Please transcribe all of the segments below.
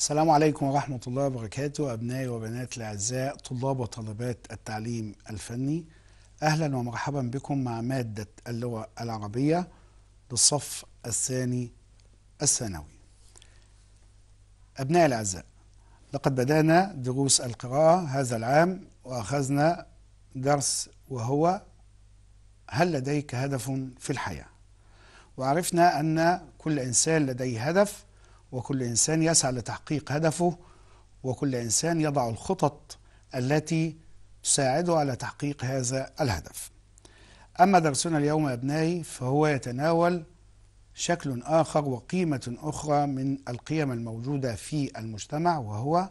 السلام عليكم ورحمة الله وبركاته أبنائي وبنات الأعزاء طلاب وطالبات التعليم الفني أهلا ومرحبا بكم مع مادة اللغة العربية للصف الثاني الثانوي أبنائي الأعزاء لقد بدأنا دروس القراءة هذا العام وأخذنا درس وهو هل لديك هدف في الحياة وعرفنا أن كل إنسان لديه هدف وكل إنسان يسعى لتحقيق هدفه وكل إنسان يضع الخطط التي تساعده على تحقيق هذا الهدف أما درسنا اليوم أبنائي فهو يتناول شكل آخر وقيمة أخرى من القيم الموجودة في المجتمع وهو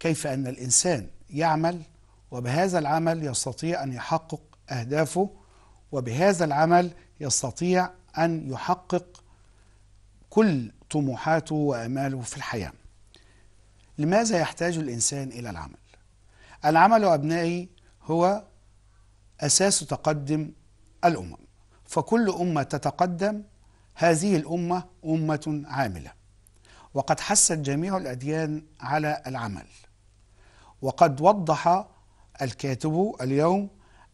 كيف أن الإنسان يعمل وبهذا العمل يستطيع أن يحقق أهدافه وبهذا العمل يستطيع أن يحقق كل طموحاته واماله في الحياه لماذا يحتاج الانسان الى العمل العمل ابنائي هو اساس تقدم الامم فكل امه تتقدم هذه الامه امه عامله وقد حست جميع الاديان على العمل وقد وضح الكاتب اليوم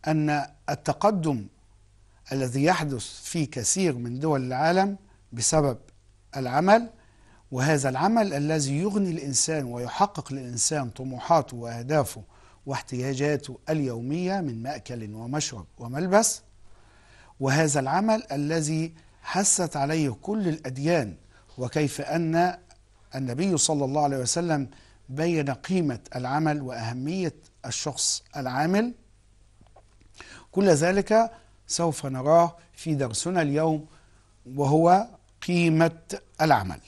ان التقدم الذي يحدث في كثير من دول العالم بسبب العمل وهذا العمل الذي يغني الإنسان ويحقق للإنسان طموحاته وأهدافه واحتياجاته اليومية من مأكل ومشرب وملبس وهذا العمل الذي حثت عليه كل الأديان وكيف أن النبي صلى الله عليه وسلم بين قيمة العمل وأهمية الشخص العامل كل ذلك سوف نراه في درسنا اليوم وهو قيمة العمل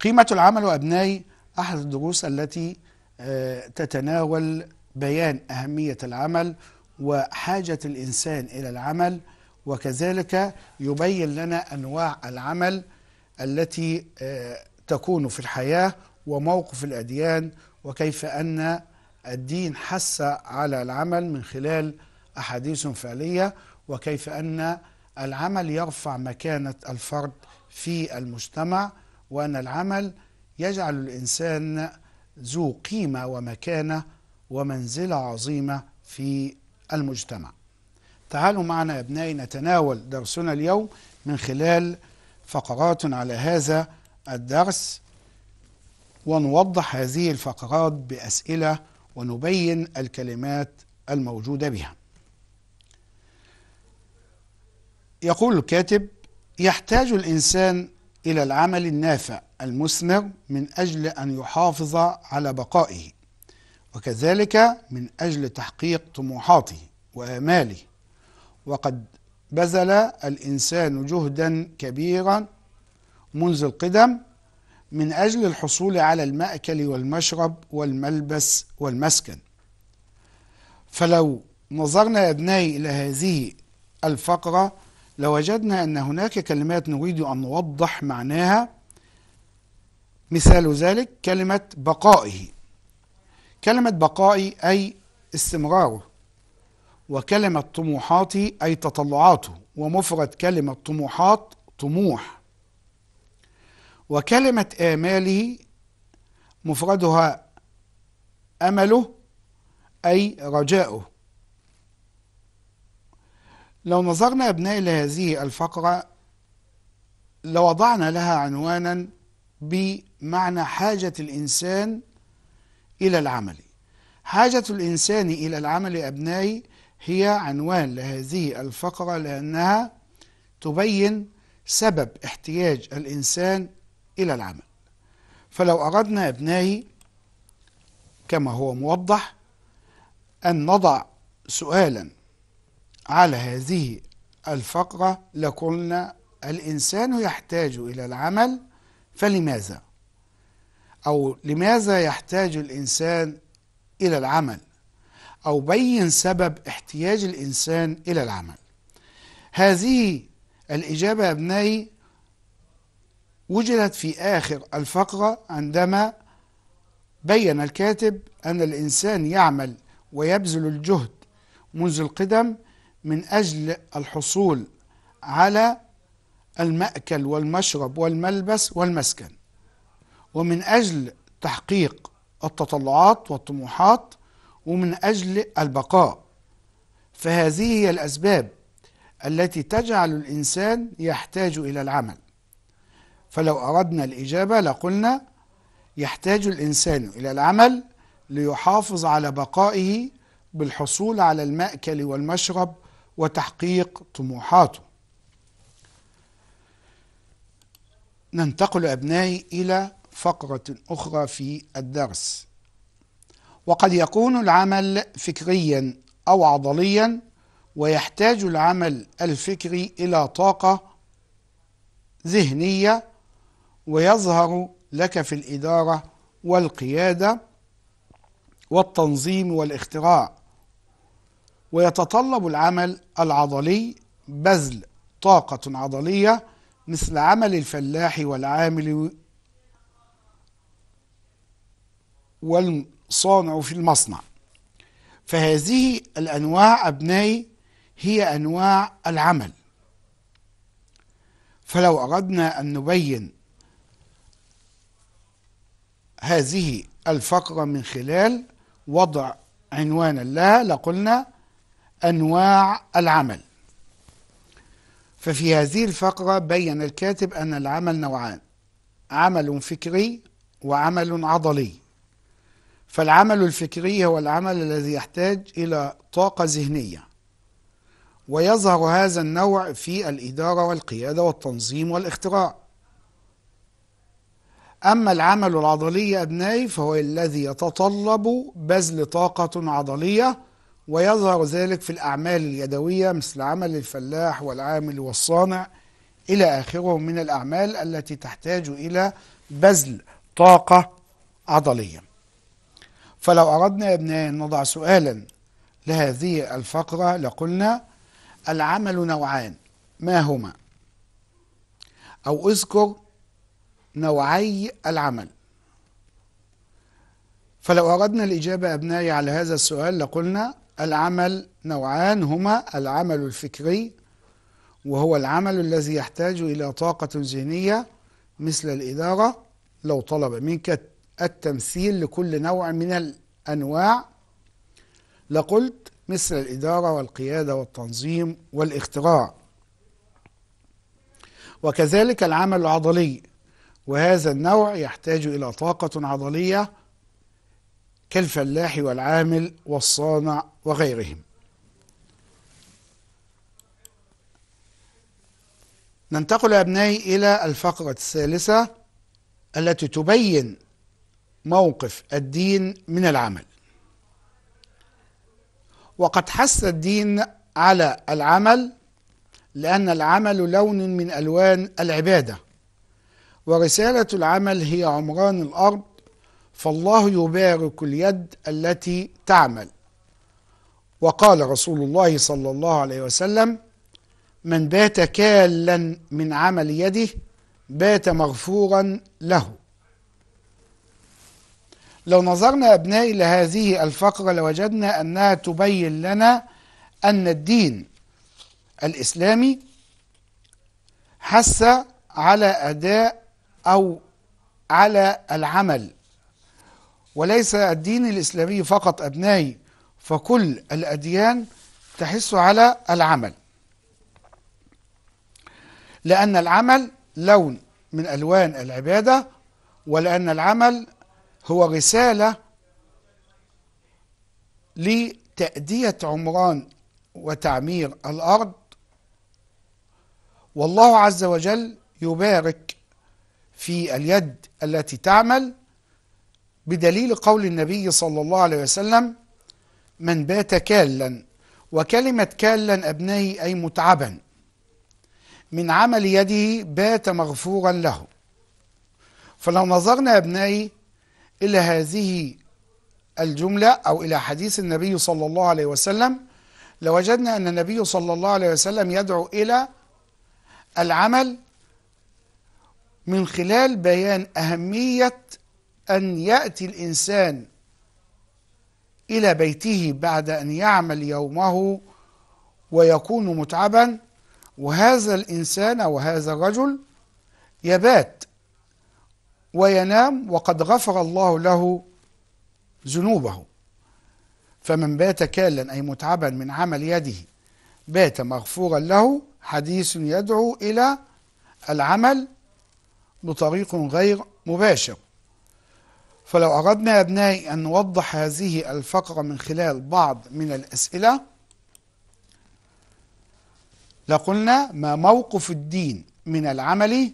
قيمة العمل وأبنائي أحد الدروس التي آه، تتناول بيان أهمية العمل وحاجة الإنسان إلى العمل وكذلك يبين لنا أنواع العمل التي آه، تكون في الحياة وموقف الأديان وكيف أن الدين حث على العمل من خلال أحاديث فعلية وكيف أن العمل يرفع مكانة الفرد في المجتمع وأن العمل يجعل الإنسان ذو قيمة ومكانة ومنزلة عظيمة في المجتمع تعالوا معنا يا أبنائي نتناول درسنا اليوم من خلال فقرات على هذا الدرس ونوضح هذه الفقرات بأسئلة ونبين الكلمات الموجودة بها يقول الكاتب يحتاج الإنسان إلى العمل النافع المثمر من أجل أن يحافظ على بقائه وكذلك من أجل تحقيق طموحاته وآماله وقد بذل الإنسان جهدا كبيرا منذ القدم من أجل الحصول على المأكل والمشرب والملبس والمسكن فلو نظرنا يا ابني إلى هذه الفقرة لوجدنا أن هناك كلمات نريد أن نوضح معناها مثال ذلك كلمة بقائه كلمة بقائي أي استمراره وكلمة طموحاتي أي تطلعاته ومفرد كلمة طموحات طموح وكلمة آماله مفردها أمله أي رجاؤه لو نظرنا أبناء إلى هذه الفقرة لوضعنا لها عنوانا بمعنى حاجة الإنسان إلى العمل حاجة الإنسان إلى العمل أبنائي هي عنوان لهذه الفقرة لأنها تبين سبب احتياج الإنسان إلى العمل فلو أردنا أبنائي كما هو موضح أن نضع سؤالا على هذه الفقرة لقلنا الإنسان يحتاج إلى العمل فلماذا؟ أو لماذا يحتاج الإنسان إلى العمل؟ أو بين سبب احتياج الإنسان إلى العمل هذه الإجابة يا أبنائي وجدت في آخر الفقرة عندما بين الكاتب أن الإنسان يعمل ويبذل الجهد منذ القدم من أجل الحصول على المأكل والمشرب والملبس والمسكن ومن أجل تحقيق التطلعات والطموحات ومن أجل البقاء فهذه هي الأسباب التي تجعل الإنسان يحتاج إلى العمل فلو أردنا الإجابة لقلنا يحتاج الإنسان إلى العمل ليحافظ على بقائه بالحصول على المأكل والمشرب وتحقيق طموحاته ننتقل أبنائي إلى فقرة أخرى في الدرس وقد يكون العمل فكريا أو عضليا ويحتاج العمل الفكري إلى طاقة ذهنية ويظهر لك في الإدارة والقيادة والتنظيم والاختراع ويتطلب العمل العضلي بذل طاقة عضلية مثل عمل الفلاح والعامل والصانع في المصنع فهذه الأنواع أبنائي هي أنواع العمل فلو أردنا أن نبين هذه الفقرة من خلال وضع عنوانا لها لقلنا أنواع العمل ففي هذه الفقرة بين الكاتب أن العمل نوعان عمل فكري وعمل عضلي فالعمل الفكري هو العمل الذي يحتاج إلى طاقة ذهنية ويظهر هذا النوع في الإدارة والقيادة والتنظيم والاختراع أما العمل العضلي أبنائي فهو الذي يتطلب بذل طاقة عضلية ويظهر ذلك في الأعمال اليدوية مثل عمل الفلاح والعامل والصانع إلى آخره من الأعمال التي تحتاج إلى بذل طاقة عضلية فلو أردنا يا ابنائي أن نضع سؤالا لهذه الفقرة لقلنا العمل نوعان ما هما أو اذكر نوعي العمل فلو أردنا الإجابة أبنائي على هذا السؤال لقلنا العمل نوعان هما العمل الفكري وهو العمل الذي يحتاج إلى طاقة ذهنية مثل الإدارة لو طلب منك التمثيل لكل نوع من الأنواع لقلت مثل الإدارة والقيادة والتنظيم والاختراع وكذلك العمل العضلي وهذا النوع يحتاج إلى طاقة عضلية كالفلاح والعامل والصانع وغيرهم ننتقل يا أبنائي إلى الفقرة الثالثة التي تبين موقف الدين من العمل وقد حث الدين على العمل لأن العمل لون من ألوان العبادة ورسالة العمل هي عمران الأرض فالله يبارك اليد التي تعمل وقال رسول الله صلى الله عليه وسلم من بات كالا من عمل يده بات مغفورا له لو نظرنا أبنائي إلى هذه الفقرة لوجدنا أنها تبين لنا أن الدين الإسلامي حث على أداء أو على العمل وليس الدين الإسلامي فقط أبنائي فكل الأديان تحس على العمل لأن العمل لون من ألوان العبادة ولأن العمل هو رسالة لتأدية عمران وتعمير الأرض والله عز وجل يبارك في اليد التي تعمل بدليل قول النبي صلى الله عليه وسلم من بات كالا وكلمة كالا أبنائي أي متعبا من عمل يده بات مغفورا له فلو نظرنا أبنائي إلى هذه الجملة أو إلى حديث النبي صلى الله عليه وسلم لوجدنا أن النبي صلى الله عليه وسلم يدعو إلى العمل من خلال بيان أهمية أن يأتي الإنسان إلى بيته بعد أن يعمل يومه ويكون متعبا وهذا الإنسان وهذا الرجل يبات وينام وقد غفر الله له ذنوبه فمن بات كالا أي متعبا من عمل يده بات مغفورا له حديث يدعو إلى العمل بطريق غير مباشر فلو أردنا يا أبنائي أن نوضح هذه الفقرة من خلال بعض من الأسئلة لقلنا ما موقف الدين من العمل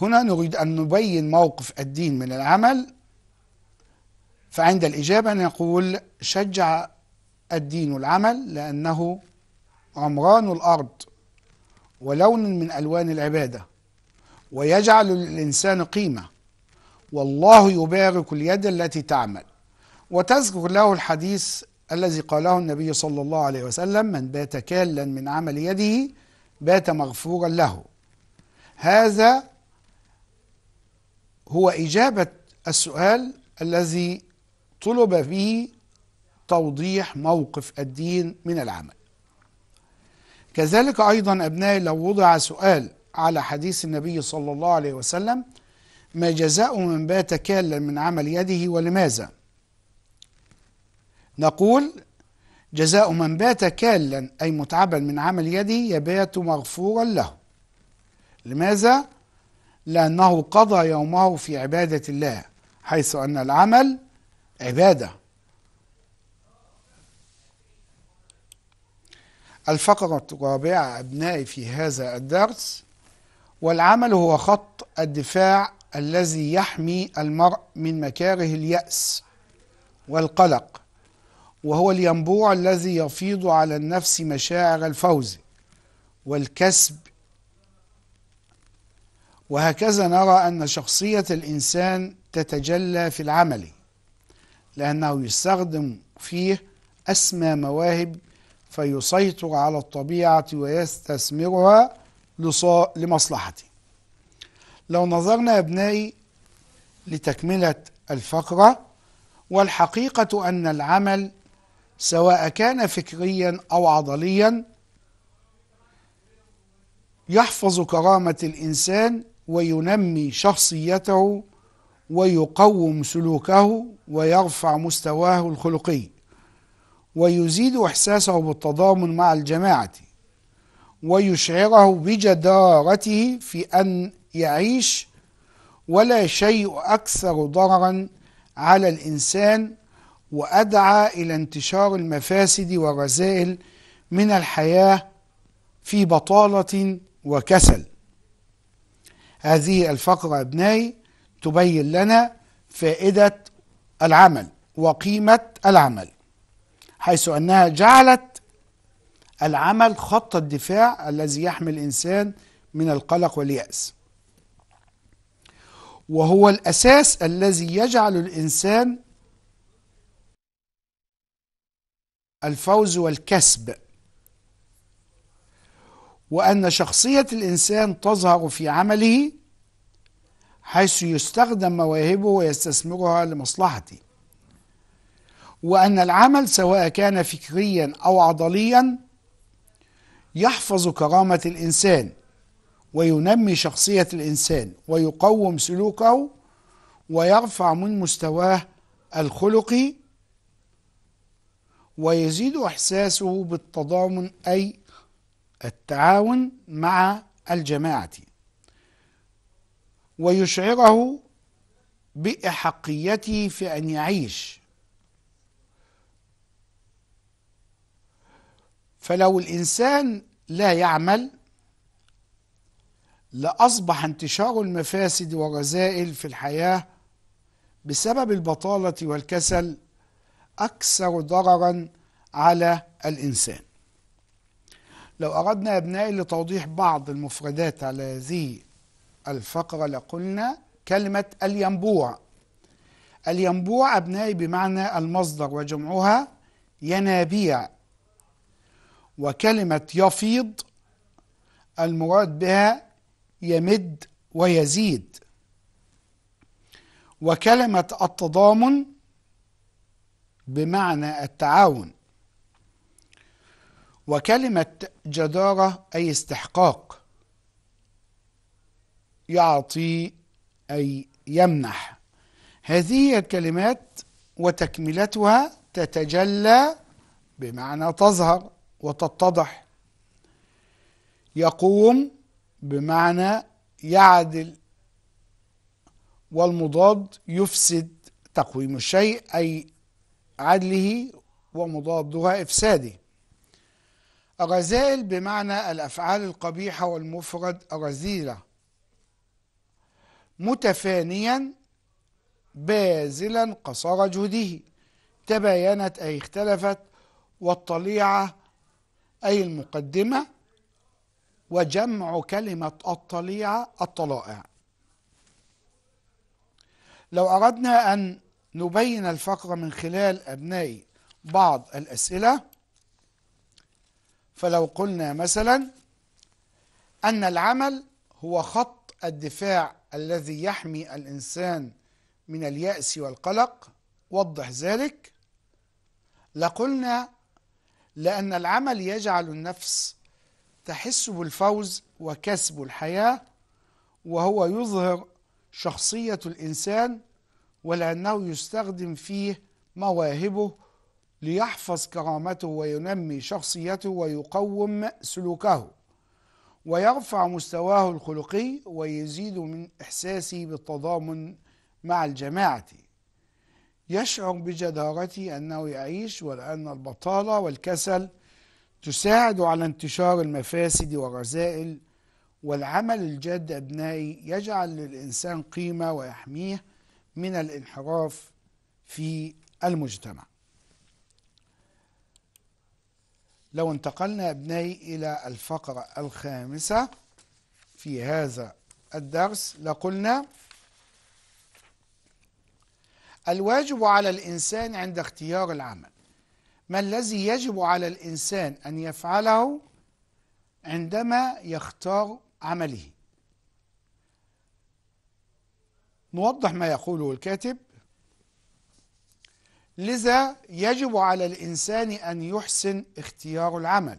هنا نريد أن نبين موقف الدين من العمل فعند الإجابة نقول شجع الدين العمل لأنه عمران الأرض ولون من ألوان العبادة ويجعل للإنسان قيمة والله يبارك اليد التي تعمل وتذكر له الحديث الذي قاله النبي صلى الله عليه وسلم من بات كالا من عمل يده بات مغفورا له هذا هو إجابة السؤال الذي طلب فيه توضيح موقف الدين من العمل كذلك أيضا أبنائي لو وضع سؤال على حديث النبي صلى الله عليه وسلم ما جزاء من بات كالا من عمل يده ولماذا نقول جزاء من بات كالا أي متعبا من عمل يده يبات مغفورا له لماذا لأنه قضى يومه في عبادة الله حيث أن العمل عبادة الفقرة الرابعة أبنائي في هذا الدرس والعمل هو خط الدفاع الذي يحمي المرء من مكاره اليأس والقلق وهو الينبوع الذي يفيض على النفس مشاعر الفوز والكسب وهكذا نرى أن شخصية الإنسان تتجلى في العمل لأنه يستخدم فيه أسمى مواهب فيسيطر على الطبيعة ويستثمرها لمصلحته لو نظرنا يا ابنائي لتكملة الفقرة والحقيقة أن العمل سواء كان فكريا أو عضليا يحفظ كرامة الإنسان وينمي شخصيته ويقوم سلوكه ويرفع مستواه الخلقي ويزيد إحساسه بالتضامن مع الجماعة ويشعره بجدارته في أن يعيش ولا شيء اكثر ضررا على الانسان وادعى الى انتشار المفاسد والرذائل من الحياه في بطاله وكسل هذه الفقره ابنائي تبين لنا فائده العمل وقيمه العمل حيث انها جعلت العمل خط الدفاع الذي يحمي الانسان من القلق والياس وهو الأساس الذي يجعل الإنسان الفوز والكسب وأن شخصية الإنسان تظهر في عمله حيث يستخدم مواهبه ويستثمرها لمصلحته وأن العمل سواء كان فكريا أو عضليا يحفظ كرامة الإنسان وينمي شخصية الإنسان ويقوم سلوكه ويرفع من مستواه الخلقي ويزيد إحساسه بالتضامن أي التعاون مع الجماعة ويشعره بإحقيته في أن يعيش فلو الإنسان لا يعمل لأصبح انتشار المفاسد والرذائل في الحياة بسبب البطالة والكسل أكثر ضررا على الإنسان لو أردنا يا أبنائي لتوضيح بعض المفردات على هذه الفقرة لقلنا كلمة الينبوع الينبوع أبنائي بمعنى المصدر وجمعها ينابيع وكلمة يفيض المراد بها يمد ويزيد وكلمة التضامن بمعنى التعاون وكلمة جدارة أي استحقاق يعطي أي يمنح هذه هي الكلمات وتكملتها تتجلى بمعنى تظهر وتتضح يقوم بمعنى يعدل والمضاد يفسد تقويم الشيء أي عدله ومضادها إفساده الرذائل بمعنى الأفعال القبيحة والمفرد الرذيلة متفانيا باذلا قصار جهده تباينت أي اختلفت والطليعة أي المقدمة وجمع كلمة الطليعة الطلائع لو أردنا أن نبين الفقرة من خلال أبناء بعض الأسئلة فلو قلنا مثلا أن العمل هو خط الدفاع الذي يحمي الإنسان من اليأس والقلق وضح ذلك لقلنا لأن العمل يجعل النفس تحس بالفوز وكسب الحياة وهو يظهر شخصية الإنسان ولأنه يستخدم فيه مواهبه ليحفظ كرامته وينمي شخصيته ويقوم سلوكه ويرفع مستواه الخلقي ويزيد من إحساسه بالتضامن مع الجماعة يشعر بجدارته أنه يعيش ولأن البطالة والكسل تساعد على انتشار المفاسد والرذائل والعمل الجاد أبنائي يجعل للإنسان قيمة ويحميه من الانحراف في المجتمع لو انتقلنا أبنائي إلى الفقرة الخامسة في هذا الدرس لقلنا الواجب على الإنسان عند اختيار العمل ما الذي يجب على الإنسان أن يفعله عندما يختار عمله نوضح ما يقوله الكاتب لذا يجب على الإنسان أن يحسن اختيار العمل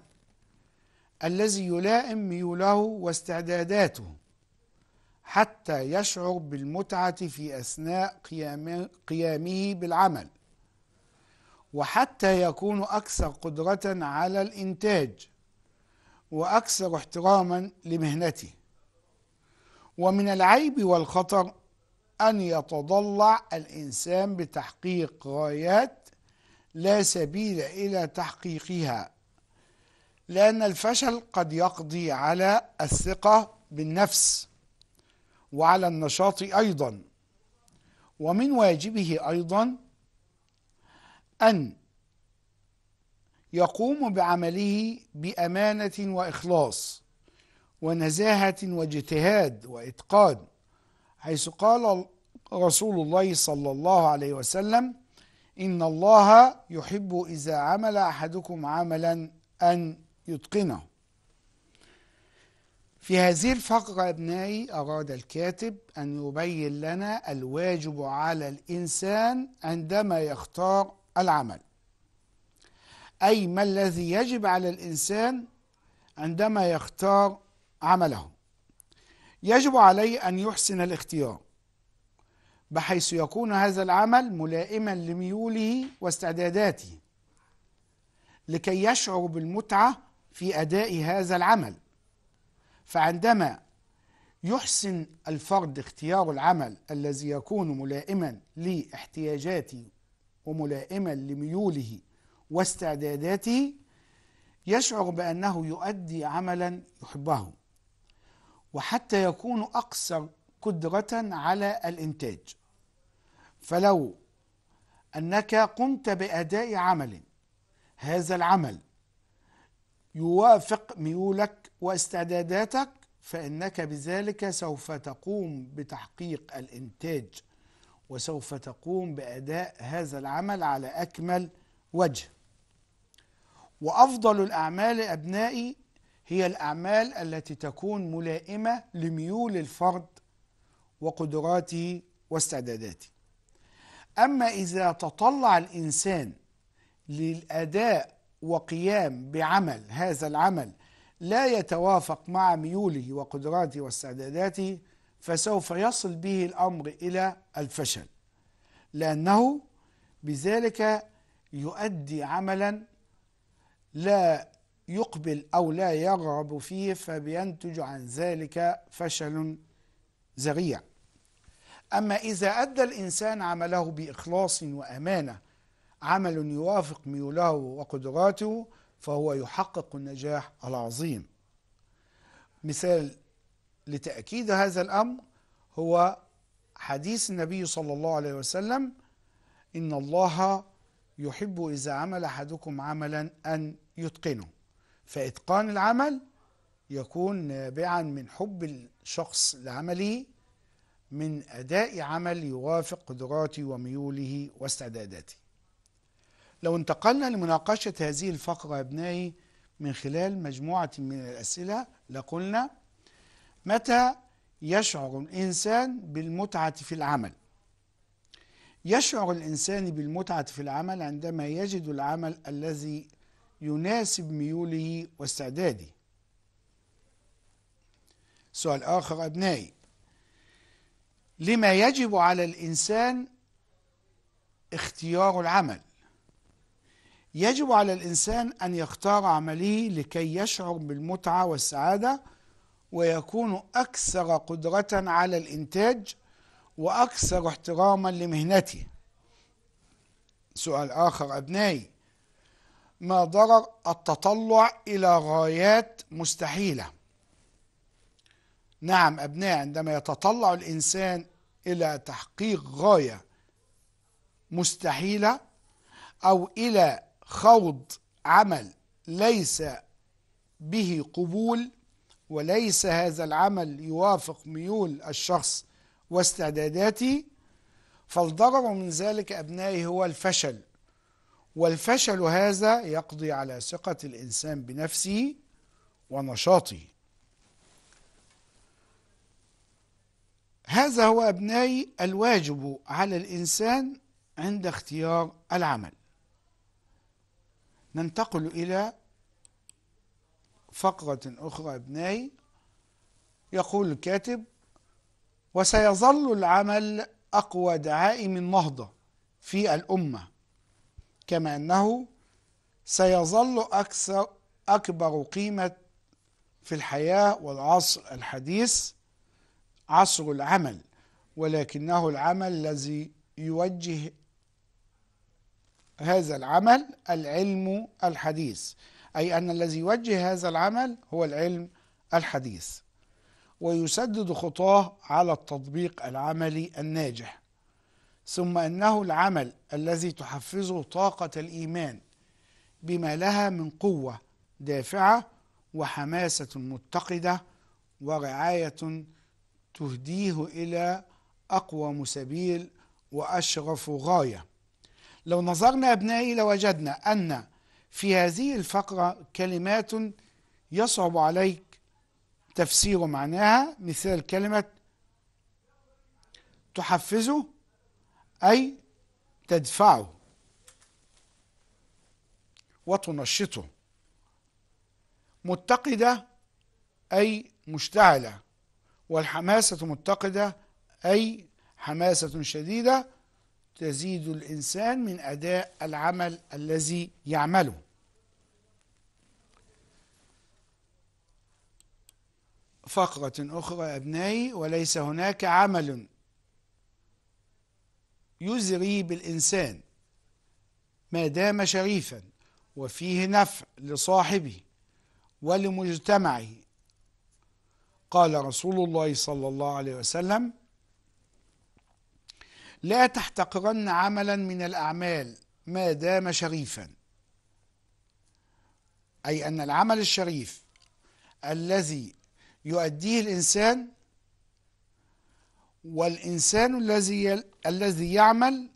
الذي يلائم ميوله واستعداداته حتى يشعر بالمتعة في أثناء قيامه بالعمل وحتى يكونوا أكثر قدرة على الإنتاج وأكثر احتراما لمهنته ومن العيب والخطر أن يتضلع الإنسان بتحقيق غايات لا سبيل إلى تحقيقها لأن الفشل قد يقضي على الثقة بالنفس وعلى النشاط أيضا ومن واجبه أيضا أن يقوم بعمله بأمانة وإخلاص ونزاهة واجتهاد وإتقان حيث قال رسول الله صلى الله عليه وسلم إن الله يحب إذا عمل أحدكم عملا أن يتقنه في هذه الفقرة أبنائي أراد الكاتب أن يبين لنا الواجب على الإنسان عندما يختار العمل أي ما الذي يجب على الإنسان عندما يختار عمله يجب عليه أن يحسن الاختيار بحيث يكون هذا العمل ملائما لميوله واستعداداته لكي يشعر بالمتعة في أداء هذا العمل فعندما يحسن الفرد اختيار العمل الذي يكون ملائما لاحتياجاته وملائما لميوله واستعداداته يشعر بأنه يؤدي عملا يحبه وحتى يكون أكثر قدرة على الإنتاج فلو أنك قمت بأداء عمل هذا العمل يوافق ميولك واستعداداتك فإنك بذلك سوف تقوم بتحقيق الإنتاج وسوف تقوم بأداء هذا العمل على أكمل وجه وأفضل الأعمال أبنائي هي الأعمال التي تكون ملائمة لميول الفرد وقدراته واستعداداته أما إذا تطلع الإنسان للأداء وقيام بعمل هذا العمل لا يتوافق مع ميوله وقدراته واستعداداته فسوف يصل به الأمر إلى الفشل لأنه بذلك يؤدي عملا لا يقبل أو لا يرغب فيه فبينتج عن ذلك فشل ذريع أما إذا أدى الإنسان عمله بإخلاص وأمانة عمل يوافق ميوله وقدراته فهو يحقق النجاح العظيم مثال لتأكيد هذا الأمر هو حديث النبي صلى الله عليه وسلم إن الله يحب إذا عمل أحدكم عملا أن يتقنه فإتقان العمل يكون نابعا من حب الشخص لعمله من أداء عمل يوافق قدراته وميوله واستعداداته لو انتقلنا لمناقشة هذه الفقرة يا ابنائي من خلال مجموعة من الأسئلة لقلنا متى يشعر الإنسان بالمتعة في العمل يشعر الإنسان بالمتعة في العمل عندما يجد العمل الذي يناسب ميوله واستعداده سؤال آخر أبنائي لما يجب على الإنسان اختيار العمل يجب على الإنسان أن يختار عمله لكي يشعر بالمتعة والسعادة ويكون اكثر قدره على الانتاج واكثر احتراما لمهنته سؤال اخر ابنائي ما ضرر التطلع الى غايات مستحيله نعم ابنائي عندما يتطلع الانسان الى تحقيق غايه مستحيله او الى خوض عمل ليس به قبول وليس هذا العمل يوافق ميول الشخص واستعداداته فالضرر من ذلك أبنائي هو الفشل والفشل هذا يقضي على ثقة الإنسان بنفسه ونشاطه هذا هو أبنائي الواجب على الإنسان عند اختيار العمل ننتقل إلى فقرة أخرى أبنائي يقول الكاتب وسيظل العمل أقوى دعائم النهضة في الأمة كما أنه سيظل أكثر أكبر قيمة في الحياة والعصر الحديث عصر العمل ولكنه العمل الذي يوجه هذا العمل العلم الحديث أي أن الذي يوجه هذا العمل هو العلم الحديث ويسدد خطاه على التطبيق العملي الناجح ثم انه العمل الذي تحفزه طاقه الايمان بما لها من قوه دافعه وحماسه متقده ورعايه تهديه الى اقوم سبيل واشرف غايه لو نظرنا ابنائي لوجدنا ان في هذه الفقرة كلمات يصعب عليك تفسير معناها مثال كلمة تحفزه أي تدفعه وتنشطه متقدة أي مشتعلة والحماسة متقدة أي حماسة شديدة تزيد الإنسان من أداء العمل الذي يعمله فقرة أخرى أبنائي وليس هناك عمل يزري بالإنسان ما دام شريفا وفيه نفع لصاحبه ولمجتمعه قال رسول الله صلى الله عليه وسلم لا تحتقرن عملا من الأعمال ما دام شريفا أي أن العمل الشريف الذي يؤديه الإنسان والإنسان الذي الذي يعمل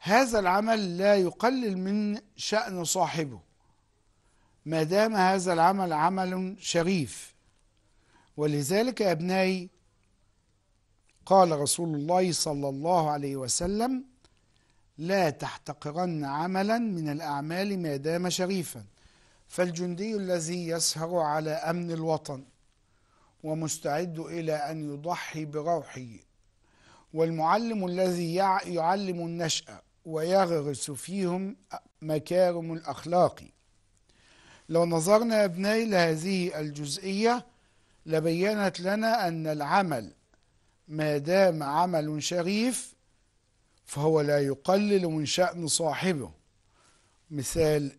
هذا العمل لا يقلل من شأن صاحبه ما دام هذا العمل عمل شريف ولذلك يا ابنائي قال رسول الله صلى الله عليه وسلم لا تحتقرن عملا من الأعمال ما دام شريفا فالجندي الذي يسهر على أمن الوطن ومستعد إلى أن يضحي بروحه والمعلم الذي يعلم النشأة ويغرس فيهم مكارم الأخلاق لو نظرنا يا ابني لهذه الجزئية لبينت لنا أن العمل ما دام عمل شريف فهو لا يقلل من شأن صاحبه مثال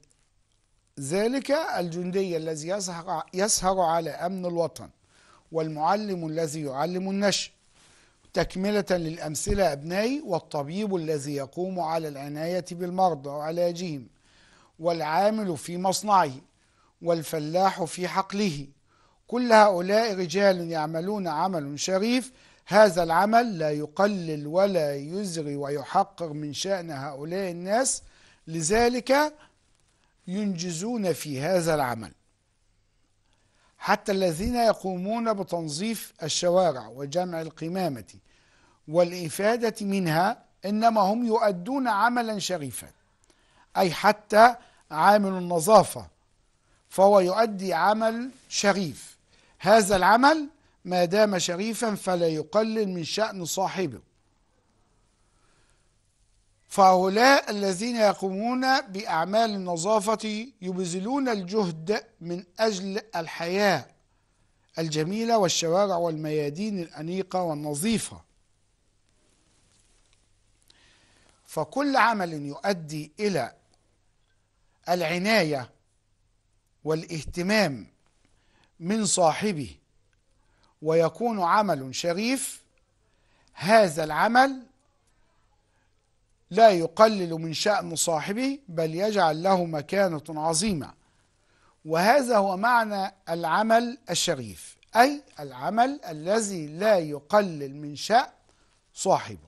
ذلك الجندي الذي يسهر, يسهر على أمن الوطن والمعلم الذي يعلم النشء تكملة للأمثلة أبنائي والطبيب الذي يقوم على العناية بالمرضى وعلاجهم والعامل في مصنعه والفلاح في حقله كل هؤلاء رجال يعملون عمل شريف هذا العمل لا يقلل ولا يزري ويحقر من شأن هؤلاء الناس لذلك ينجزون في هذا العمل حتى الذين يقومون بتنظيف الشوارع وجمع القمامة والإفادة منها إنما هم يؤدون عملا شريفا أي حتى عامل النظافة فهو يؤدي عمل شريف هذا العمل ما دام شريفا فلا يقلل من شأن صاحبه فهؤلاء الذين يقومون بأعمال النظافة يبذلون الجهد من أجل الحياة الجميلة والشوارع والميادين الأنيقة والنظيفة فكل عمل يؤدي إلى العناية والاهتمام من صاحبه ويكون عمل شريف هذا العمل لا يقلل من شأن صاحبه بل يجعل له مكانة عظيمة وهذا هو معنى العمل الشريف أي العمل الذي لا يقلل من شأن صاحبه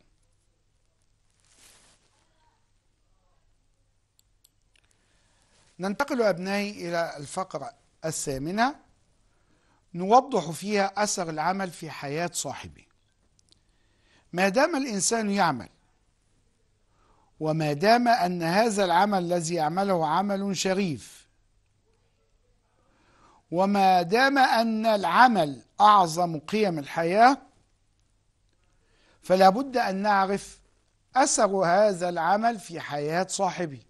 ننتقل أبنائي إلى الفقرة الثامنة نوضح فيها أثر العمل في حياة صاحبه ما دام الإنسان يعمل وما دام أن هذا العمل الذي يعمله عمل شريف وما دام أن العمل أعظم قيم الحياة فلا بد أن نعرف أثر هذا العمل في حياة صاحبه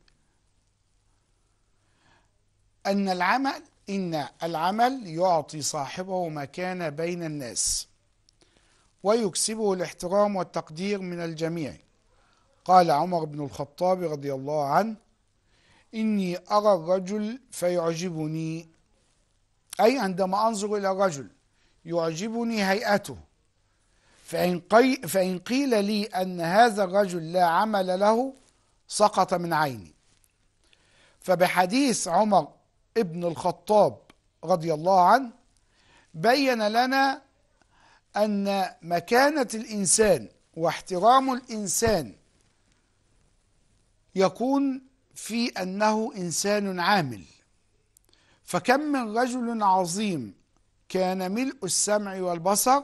أن العمل إن العمل يعطي صاحبه مكانة بين الناس ويكسبه الاحترام والتقدير من الجميع قال عمر بن الخطاب رضي الله عنه إني أرى الرجل فيعجبني أي عندما أنظر إلى الرجل يعجبني هيئته فإن, قي فإن قيل لي أن هذا الرجل لا عمل له سقط من عيني فبحديث عمر ابن الخطاب رضي الله عنه بين لنا أن مكانة الإنسان واحترام الإنسان يكون في أنه إنسان عامل فكم من رجل عظيم كان ملء السمع والبصر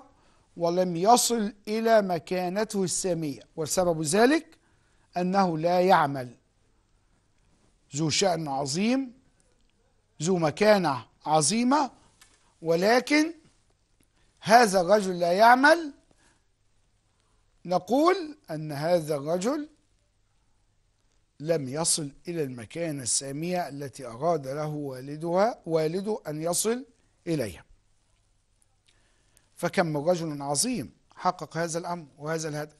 ولم يصل إلى مكانته السامية وسبب ذلك أنه لا يعمل ذو شأن عظيم ذو مكانة عظيمة ولكن هذا الرجل لا يعمل نقول أن هذا الرجل لم يصل إلى المكان السامية التي أراد له والدها والده أن يصل إليها فكم من رجل عظيم حقق هذا الأمر وهذا الهدف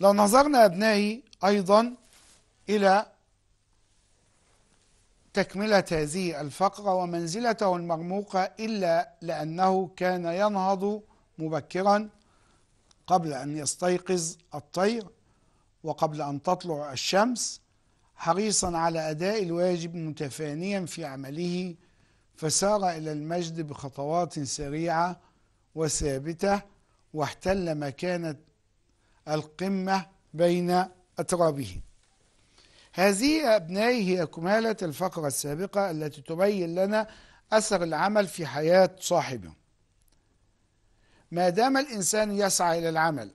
لو نظرنا أبنائي أيضا إلى تكملة هذه الفقرة ومنزلته المرموقة إلا لأنه كان ينهض مبكرا قبل أن يستيقظ الطير وقبل أن تطلع الشمس حريصا على أداء الواجب متفانيا في عمله فسار إلى المجد بخطوات سريعة وثابتة واحتل مكانة القمة بين أترابه هذه أبنائي هي كمالة الفقرة السابقة التي تبين لنا أثر العمل في حياة صاحبه ما دام الإنسان يسعى إلى العمل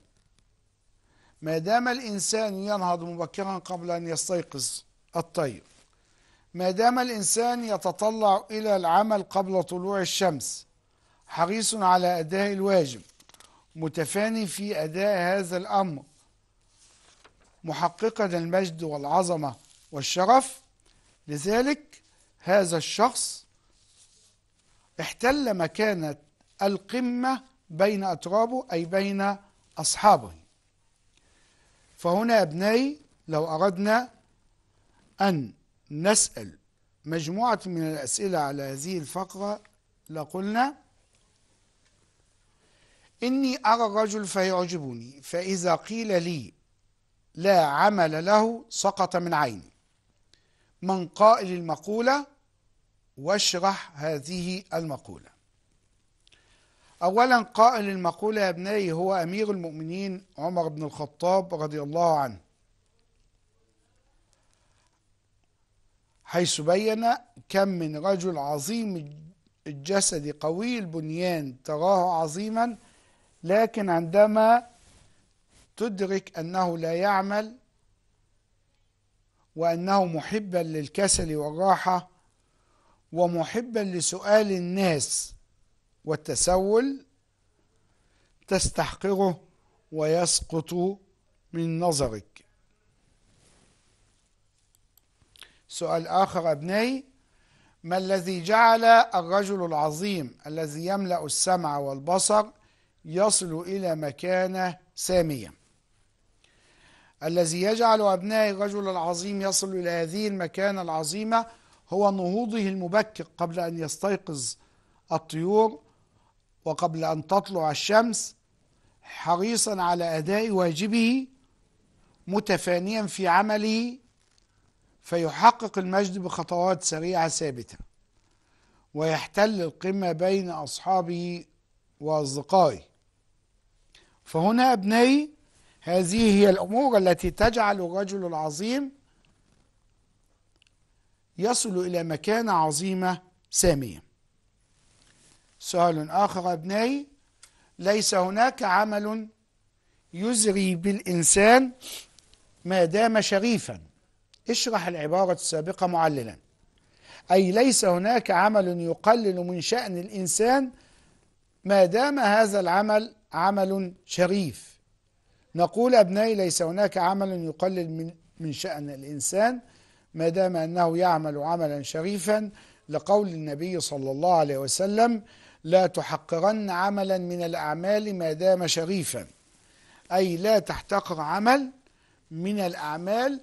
ما دام الإنسان ينهض مبكرا قبل أن يستيقظ الطير ما دام الإنسان يتطلع إلى العمل قبل طلوع الشمس حريص على أداء الواجب متفاني في أداء هذا الأمر محققا المجد والعظمة والشرف لذلك هذا الشخص احتل مكانة القمة بين أترابه أي بين أصحابه فهنا أبنائي لو أردنا أن نسأل مجموعة من الأسئلة على هذه الفقرة لقلنا إني أرى الرجل فيعجبني فإذا قيل لي لا عمل له سقط من عيني من قائل المقولة واشرح هذه المقولة أولا قائل المقولة يا ابنائي هو أمير المؤمنين عمر بن الخطاب رضي الله عنه حيث بين كم من رجل عظيم الجسد قوي البنيان تراه عظيما لكن عندما تدرك أنه لا يعمل وأنه محبا للكسل والراحة ومحبا لسؤال الناس والتسول تستحقره ويسقط من نظرك سؤال آخر أبنائي ما الذي جعل الرجل العظيم الذي يملأ السمع والبصر يصل إلى مكانة سامية الذي يجعل أبناء الرجل العظيم يصل إلى هذه المكانة العظيمة هو نهوضه المبكر قبل أن يستيقظ الطيور وقبل أن تطلع الشمس حريصا على أداء واجبه متفانيا في عمله فيحقق المجد بخطوات سريعة ثابتة ويحتل القمة بين أصحابه وأصدقائه فهنا أبنائي هذه هي الأمور التي تجعل الرجل العظيم يصل إلى مكانة عظيمة سامية سؤال آخر أبنائي ليس هناك عمل يزري بالإنسان ما دام شريفا اشرح العبارة السابقة معللا أي ليس هناك عمل يقلل من شأن الإنسان ما دام هذا العمل عمل شريف نقول أبنائي ليس هناك عمل يقلل من, من شأن الإنسان ما دام أنه يعمل عملا شريفا لقول النبي صلى الله عليه وسلم لا تحقرن عملا من الأعمال ما دام شريفا أي لا تحتقر عمل من الأعمال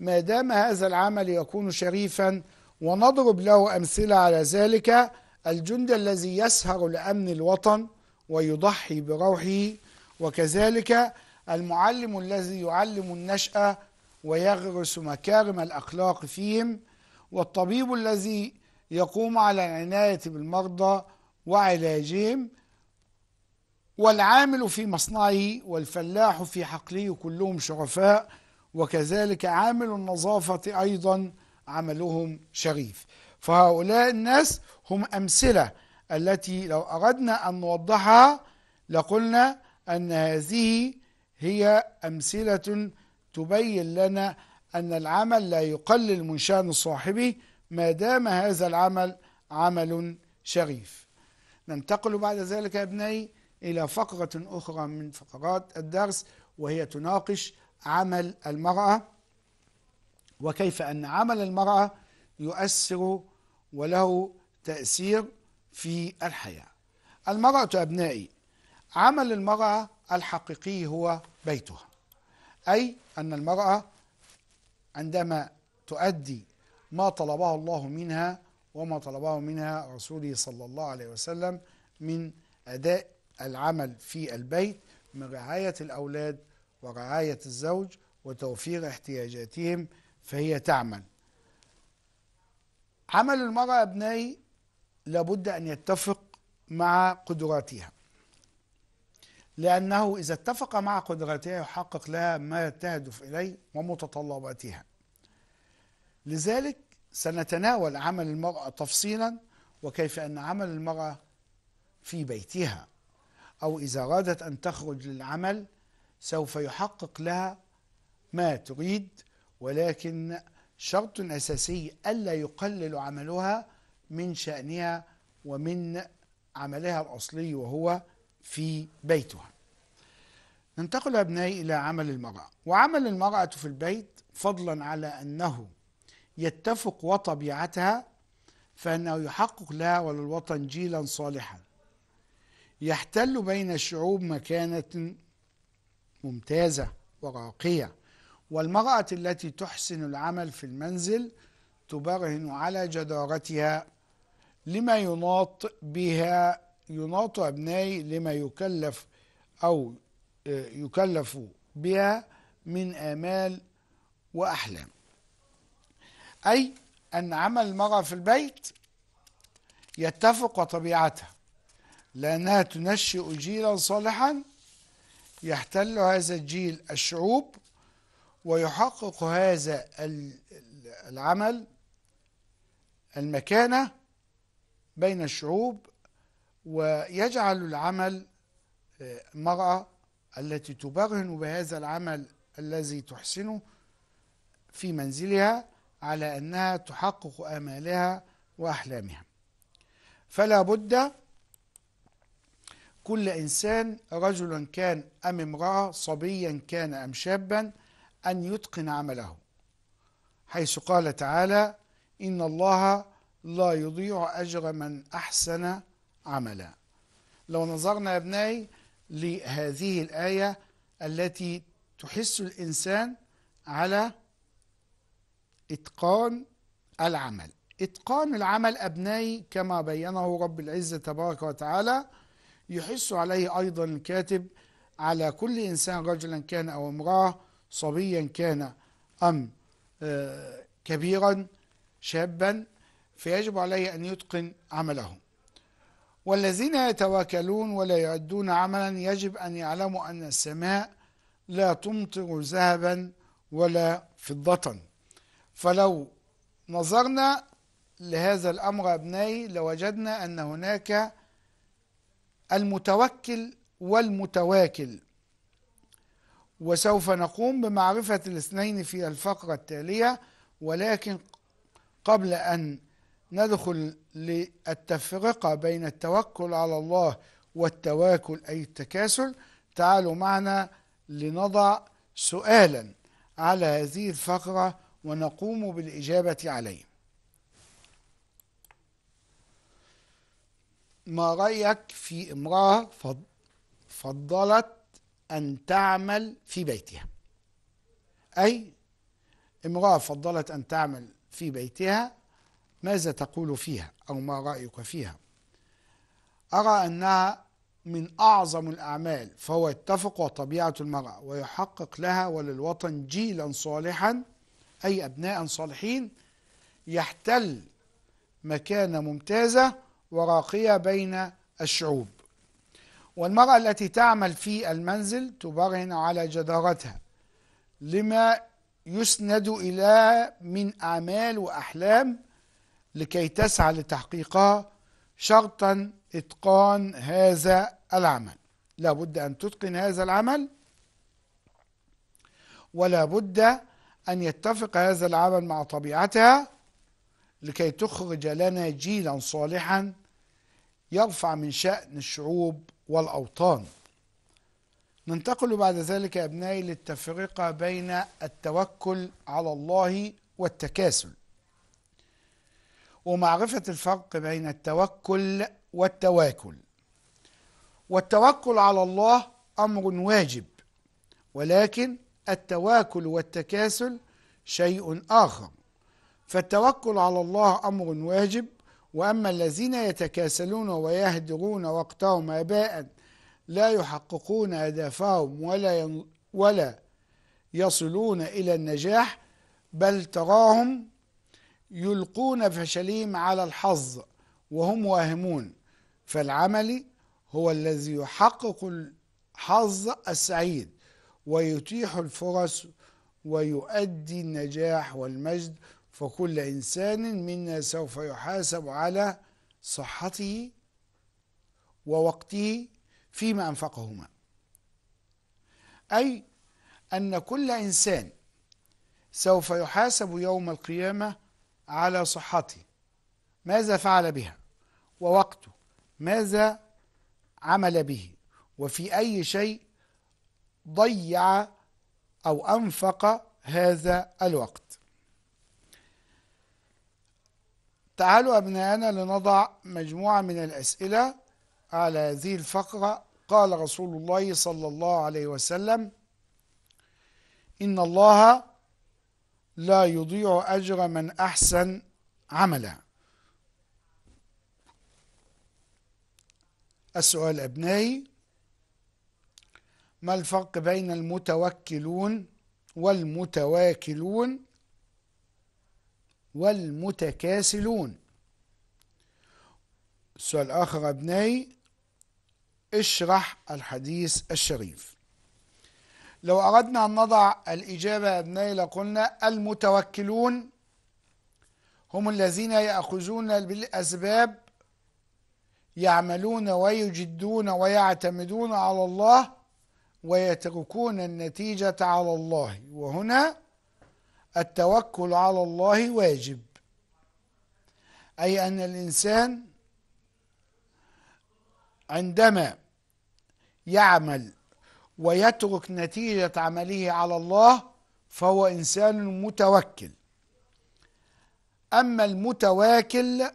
ما دام هذا العمل يكون شريفا ونضرب له أمثلة على ذلك الجند الذي يسهر لأمن الوطن ويضحي بروحه وكذلك المعلم الذي يعلم النشأة ويغرس مكارم الأخلاق فيهم والطبيب الذي يقوم على العناية بالمرضى وعلاجهم والعامل في مصنعه والفلاح في حقله كلهم شرفاء وكذلك عامل النظافة أيضا عملهم شريف فهؤلاء الناس هم أمثلة التي لو أردنا أن نوضحها لقلنا أن هذه هي أمثلة تبين لنا أن العمل لا يقلل من شأن صاحبه ما دام هذا العمل عمل شريف ننتقل بعد ذلك يا ابني إلى فقرة أخرى من فقرات الدرس وهي تناقش عمل المرأة وكيف أن عمل المرأة يؤثر وله تأثير في الحياة المرأة أبنائي عمل المرأة الحقيقي هو بيتها أي أن المرأة عندما تؤدي ما طلبه الله منها وما طلبه منها رسوله صلى الله عليه وسلم من أداء العمل في البيت من رعاية الأولاد ورعاية الزوج وتوفير احتياجاتهم فهي تعمل عمل المرأة أبنائي لابد أن يتفق مع قدراتها لأنه إذا اتفق مع قدراتها يحقق لها ما تهدف إليه ومتطلباتها لذلك سنتناول عمل المرأة تفصيلا وكيف أن عمل المرأة في بيتها أو إذا أرادت أن تخرج للعمل سوف يحقق لها ما تريد ولكن شرط أساسي ألا يقلل عملها من شأنها ومن عملها الأصلي وهو في بيتها ننتقل أبنائي إلى عمل المرأة وعمل المرأة في البيت فضلا على أنه يتفق وطبيعتها فانه يحقق لها وللوطن جيلا صالحا يحتل بين الشعوب مكانه ممتازه وراقيه والمراه التي تحسن العمل في المنزل تبرهن على جدارتها لما يناط بها يناط أبناي لما يكلف أو آه، يكلف بها من آمال وأحلام أي أن عمل المرأة في البيت يتفق وطبيعتها لأنها تنشئ جيلا صالحا يحتل هذا الجيل الشعوب ويحقق هذا العمل المكانة بين الشعوب ويجعل العمل المرأة التي تبرهن بهذا العمل الذي تحسنه في منزلها على أنها تحقق آمالها وأحلامها فلا بد كل إنسان رجلا كان أم امرأة صبيا كان أم شابا أن يتقن عمله حيث قال تعالى إن الله لا يضيع أجر من أحسن عملا لو نظرنا يا ابنائي لهذه الآية التي تحس الإنسان على إتقان العمل إتقان العمل أبنائي كما بينه رب العزة تبارك وتعالى يحس عليه أيضا الكاتب على كل إنسان رجلا كان أو امرأة صبيا كان أم آه، كبيرا شابا فيجب عليه أن يتقن عمله والذين يتواكلون ولا يعدون عملا يجب أن يعلموا أن السماء لا تمطر ذهبا ولا فضة فلو نظرنا لهذا الأمر أبنائي لوجدنا أن هناك المتوكل والمتواكل وسوف نقوم بمعرفة الاثنين في الفقرة التالية ولكن قبل أن ندخل للتفرقة بين التوكل على الله والتواكل أي التكاسل تعالوا معنا لنضع سؤالا على هذه الفقرة ونقوم بالإجابة عليه ما رأيك في امرأة فضلت أن تعمل في بيتها أي امرأة فضلت أن تعمل في بيتها ماذا تقول فيها أو ما رأيك فيها أرى أنها من أعظم الأعمال فهو يتفق وطبيعة المرأة ويحقق لها وللوطن جيلا صالحا أي أبناء صالحين يحتل مكانة ممتازة وراقية بين الشعوب والمرأة التي تعمل في المنزل تبرهن على جدارتها لما يسند إلى من أعمال وأحلام لكي تسعى لتحقيقها شرطا إتقان هذا العمل لا بد أن تتقن هذا العمل ولا بد أن يتفق هذا العمل مع طبيعتها لكي تخرج لنا جيلا صالحا يرفع من شأن الشعوب والأوطان ننتقل بعد ذلك يا أبنائي للتفرقة بين التوكل على الله والتكاسل ومعرفة الفرق بين التوكل والتواكل والتوكل على الله أمر واجب ولكن التواكل والتكاسل شيء آخر فالتوكل على الله أمر واجب وأما الذين يتكاسلون ويهدرون وقتهم أباء لا يحققون أهدافهم ولا ولا يصلون إلى النجاح بل تراهم يلقون فشلهم على الحظ وهم واهمون فالعمل هو الذي يحقق الحظ السعيد ويتيح الفرص ويؤدي النجاح والمجد فكل إنسان منا سوف يحاسب على صحته ووقته فيما أنفقهما أي أن كل إنسان سوف يحاسب يوم القيامة على صحته ماذا فعل بها ووقته ماذا عمل به وفي أي شيء ضيع أو أنفق هذا الوقت تعالوا أبنائنا لنضع مجموعة من الأسئلة على هذه الفقرة قال رسول الله صلى الله عليه وسلم إن الله لا يضيع أجر من أحسن عملا السؤال أبنائي ما الفرق بين المتوكلون والمتواكلون والمتكاسلون سؤال آخر أبنائي اشرح الحديث الشريف لو أردنا أن نضع الإجابة أبنائي لقلنا المتوكلون هم الذين يأخذون بالأسباب يعملون ويجدون ويعتمدون على الله ويتركون النتيجة على الله وهنا التوكل على الله واجب أي أن الإنسان عندما يعمل ويترك نتيجة عمله على الله فهو إنسان متوكل أما المتواكل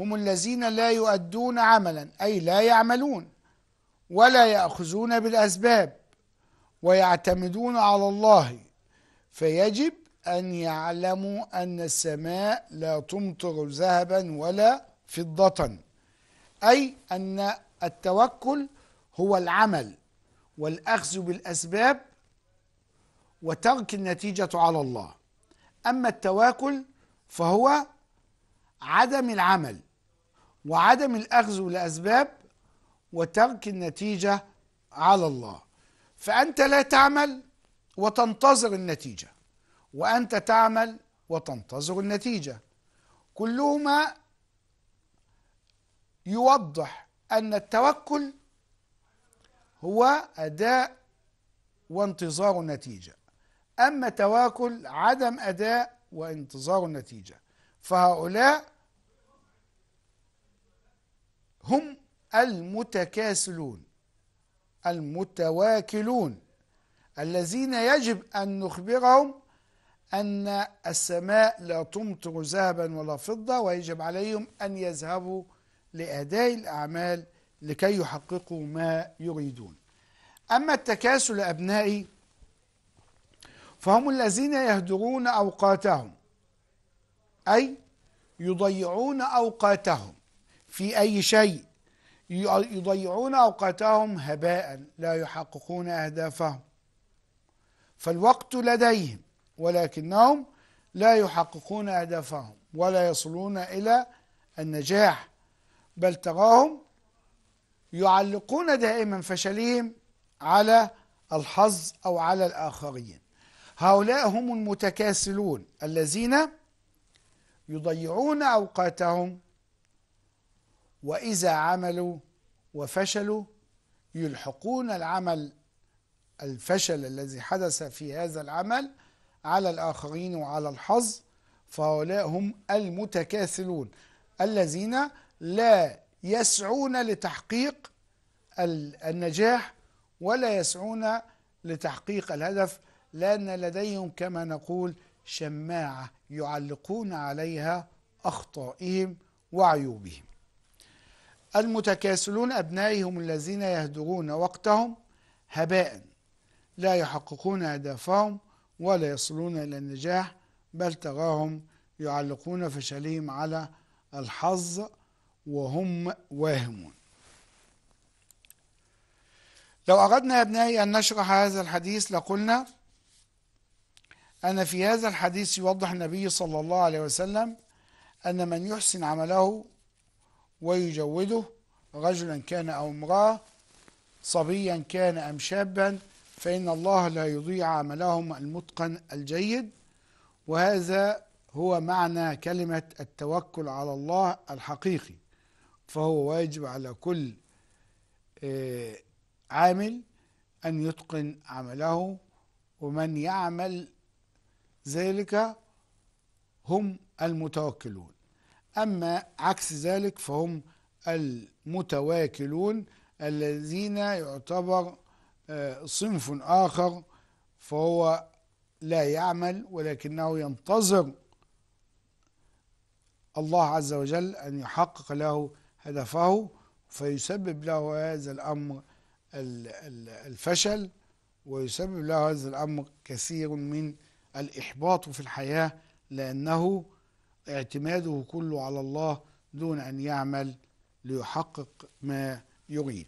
هم الذين لا يؤدون عملا أي لا يعملون ولا يأخذون بالأسباب ويعتمدون على الله فيجب أن يعلموا أن السماء لا تمطر ذهبا ولا فضة أي أن التوكل هو العمل والأخذ بالأسباب وترك النتيجة على الله أما التواكل فهو عدم العمل وعدم الأخذ بالأسباب وترك النتيجة على الله فأنت لا تعمل وتنتظر النتيجة وأنت تعمل وتنتظر النتيجة كلهما يوضح أن التوكل هو أداء وانتظار النتيجة أما تواكل عدم أداء وانتظار النتيجة فهؤلاء هم المتكاسلون المتواكلون الذين يجب أن نخبرهم أن السماء لا تمطر ذهبا ولا فضة ويجب عليهم أن يذهبوا لأداء الأعمال لكي يحققوا ما يريدون أما التكاسل أبنائي فهم الذين يهدرون أوقاتهم أي يضيعون أوقاتهم في أي شيء يضيعون أوقاتهم هباء لا يحققون أهدافهم فالوقت لديهم ولكنهم لا يحققون أهدافهم ولا يصلون إلى النجاح بل تراهم يعلقون دائما فشلهم على الحظ أو على الآخرين هؤلاء هم المتكاسلون الذين يضيعون أوقاتهم وإذا عملوا وفشلوا يلحقون العمل الفشل الذي حدث في هذا العمل على الآخرين وعلى الحظ فهؤلاء هم المتكاسلون الذين لا يسعون لتحقيق النجاح ولا يسعون لتحقيق الهدف لأن لديهم كما نقول شماعة يعلقون عليها أخطائهم وعيوبهم المتكاسلون أبنائهم الذين يهدرون وقتهم هباء لا يحققون أهدافهم ولا يصلون إلى النجاح بل تراهم يعلقون فشلهم على الحظ وهم واهمون لو أردنا يا أبنائي أن نشرح هذا الحديث لقلنا أن في هذا الحديث يوضح النبي صلى الله عليه وسلم أن من يحسن عمله ويجوده رجلا كان أو امرأة صبيا كان أم شابا فإن الله لا يضيع عملهم المتقن الجيد وهذا هو معنى كلمة التوكل على الله الحقيقي فهو واجب على كل آه، عامل أن يتقن عمله ومن يعمل ذلك هم المتوكلون أما عكس ذلك فهم المتواكلون الذين يعتبر آه، صنف آخر فهو لا يعمل ولكنه ينتظر الله عز وجل أن يحقق له هدفه فيسبب له هذا الأمر الفشل ويسبب له هذا الأمر كثير من الإحباط في الحياة لأنه اعتماده كله على الله دون أن يعمل ليحقق ما يريد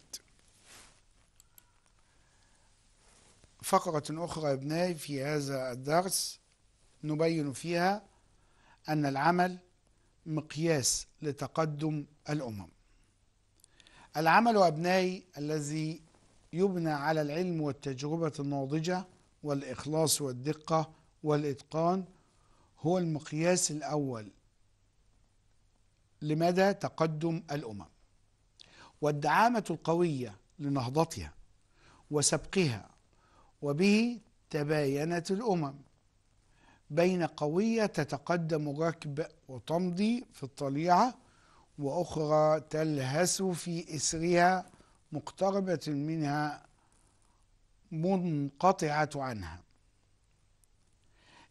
فقرة أخرى ابنائي في هذا الدرس نبين فيها أن العمل مقياس لتقدم الأمم العمل أبنائي الذي يبنى على العلم والتجربة الناضجة والإخلاص والدقة والإتقان هو المقياس الأول لمدى تقدم الأمم والدعامة القوية لنهضتها وسبقها وبه تباينت الأمم بين قوية تتقدم ركب وتمضي في الطليعة وأخرى تلهث في إسرها مقتربة منها منقطعة عنها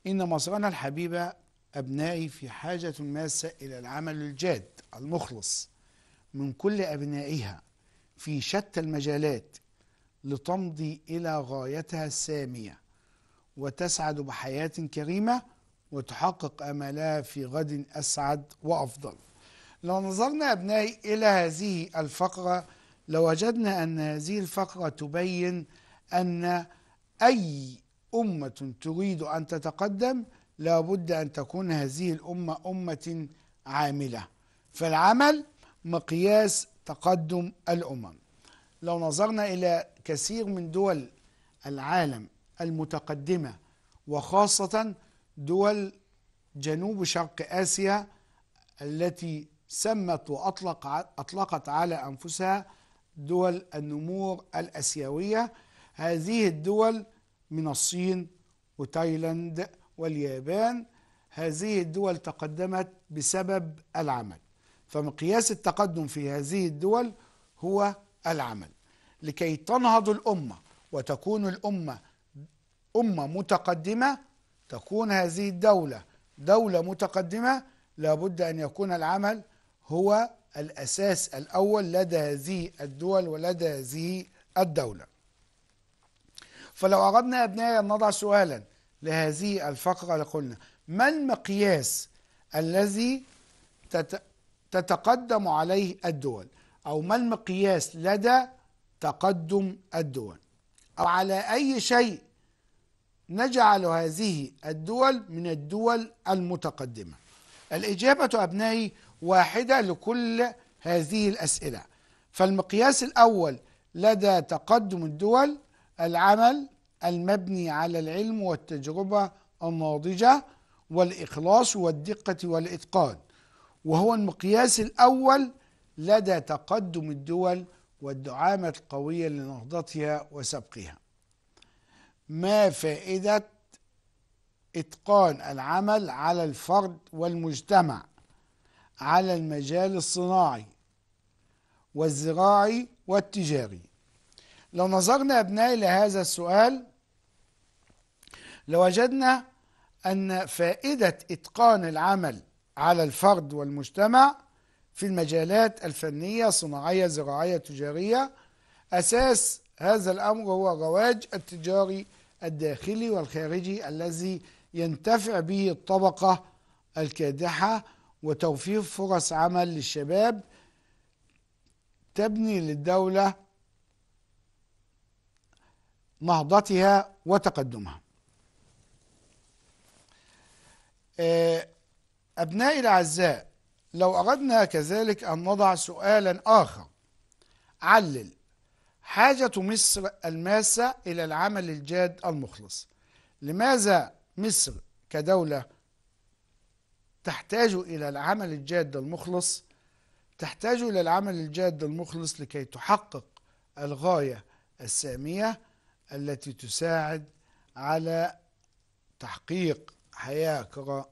إن مصرنا الحبيبة أبنائي في حاجة ماسة إلى العمل الجاد المخلص من كل أبنائها في شتى المجالات لتمضي إلى غايتها السامية وتسعد بحياة كريمة وتحقق أملها في غد أسعد وأفضل لو نظرنا أبنائي إلى هذه الفقرة لوجدنا أن هذه الفقرة تبين أن أي أمة تريد أن تتقدم لا بد أن تكون هذه الأمة أمة عاملة فالعمل مقياس تقدم الأمم لو نظرنا إلى كثير من دول العالم المتقدمة وخاصة دول جنوب شرق آسيا التي سمت وأطلق أطلقت على أنفسها دول النمور الأسيوية هذه الدول من الصين وتايلاند واليابان هذه الدول تقدمت بسبب العمل فمقياس التقدم في هذه الدول هو العمل لكي تنهض الأمة وتكون الأمة أمة متقدمة تكون هذه الدولة دولة متقدمة لابد أن يكون العمل هو الأساس الأول لدى هذه الدول ولدى هذه الدولة فلو أردنا يا أبنائي أن نضع سؤالا لهذه الفقرة لقلنا ما المقياس الذي تتقدم عليه الدول أو ما المقياس لدى تقدم الدول أو على أي شيء نجعل هذه الدول من الدول المتقدمة الإجابة أبنائي واحدة لكل هذه الأسئلة فالمقياس الأول لدى تقدم الدول العمل المبني على العلم والتجربة الناضجة والإخلاص والدقة والإتقان وهو المقياس الأول لدى تقدم الدول والدعامة القوية لنهضتها وسبقها ما فائدة إتقان العمل على الفرد والمجتمع على المجال الصناعي والزراعي والتجاري لو نظرنا أبنائي لهذا السؤال لوجدنا أن فائدة إتقان العمل على الفرد والمجتمع في المجالات الفنية صناعية زراعية تجارية أساس هذا الأمر هو الرواج التجاري الداخلي والخارجي الذي ينتفع به الطبقة الكادحة وتوفير فرص عمل للشباب تبني للدولة نهضتها وتقدمها آه، أبنائي الأعزاء لو أردنا كذلك أن نضع سؤالا آخر علل حاجة مصر الماسة إلى العمل الجاد المخلص لماذا مصر كدولة تحتاج إلى العمل الجاد المخلص تحتاج إلى العمل الجاد المخلص لكي تحقق الغاية السامية التي تساعد على تحقيق حياة,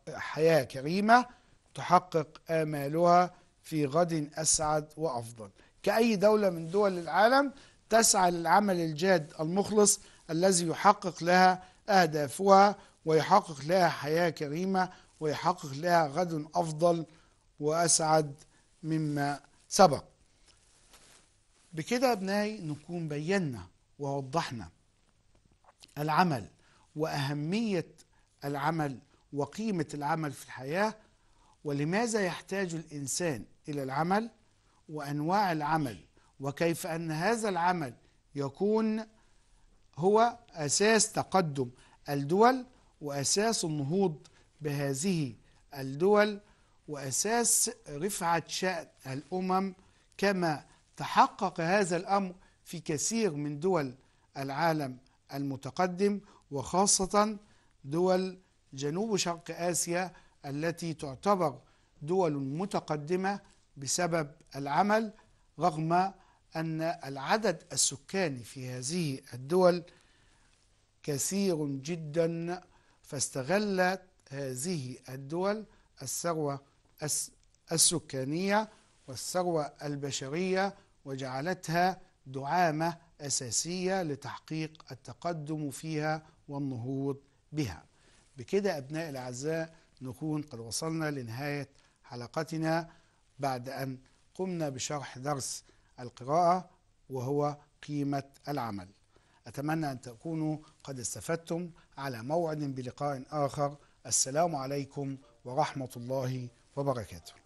حياة كريمة تحقق آمالها في غد أسعد وأفضل كأي دولة من دول العالم تسعى للعمل الجاد المخلص الذي يحقق لها أهدافها ويحقق لها حياة كريمة ويحقق لها غد أفضل وأسعد مما سبق بكده أبنائي نكون بينا ووضحنا العمل واهميه العمل وقيمه العمل في الحياه ولماذا يحتاج الانسان الى العمل وانواع العمل وكيف ان هذا العمل يكون هو اساس تقدم الدول واساس النهوض بهذه الدول واساس رفعه شان الامم كما تحقق هذا الامر في كثير من دول العالم المتقدم وخاصة دول جنوب شرق آسيا التي تعتبر دول متقدمة بسبب العمل رغم أن العدد السكاني في هذه الدول كثير جدا فاستغلت هذه الدول الثروة السكانية والثروة البشرية وجعلتها دعامة أساسية لتحقيق التقدم فيها والنهوض بها بكده أبناء الأعزاء نكون قد وصلنا لنهاية حلقتنا بعد أن قمنا بشرح درس القراءة وهو قيمة العمل أتمنى أن تكونوا قد استفدتم على موعد بلقاء آخر السلام عليكم ورحمة الله وبركاته